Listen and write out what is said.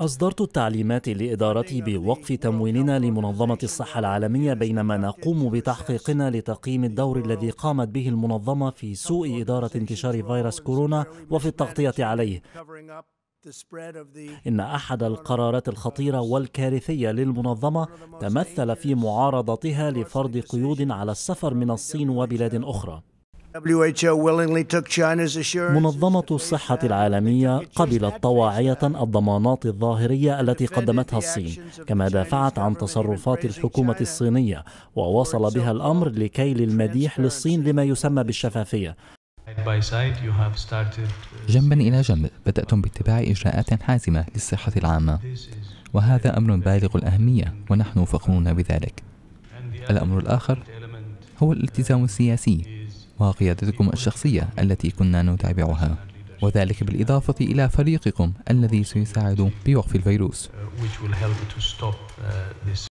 أصدرت التعليمات لإدارتي بوقف تمويلنا لمنظمة الصحة العالمية بينما نقوم بتحقيقنا لتقييم الدور الذي قامت به المنظمة في سوء إدارة انتشار فيروس كورونا وفي التغطية عليه إن أحد القرارات الخطيرة والكارثية للمنظمة تمثل في معارضتها لفرض قيود على السفر من الصين وبلاد أخرى منظمة الصحة العالمية قبلت طواعية الضمانات الظاهرية التي قدمتها الصين كما دافعت عن تصرفات الحكومة الصينية ووصل بها الأمر لكيل المديح للصين لما يسمى بالشفافية جنبا إلى جنب بدأتم باتباع إجراءات حازمة للصحة العامة وهذا أمر بالغ الأهمية ونحن فخورون بذلك الأمر الآخر هو الالتزام السياسي وقيادتكم الشخصية التي كنا نتابعها وذلك بالإضافة إلى فريقكم الذي سيساعد بوقف الفيروس uh,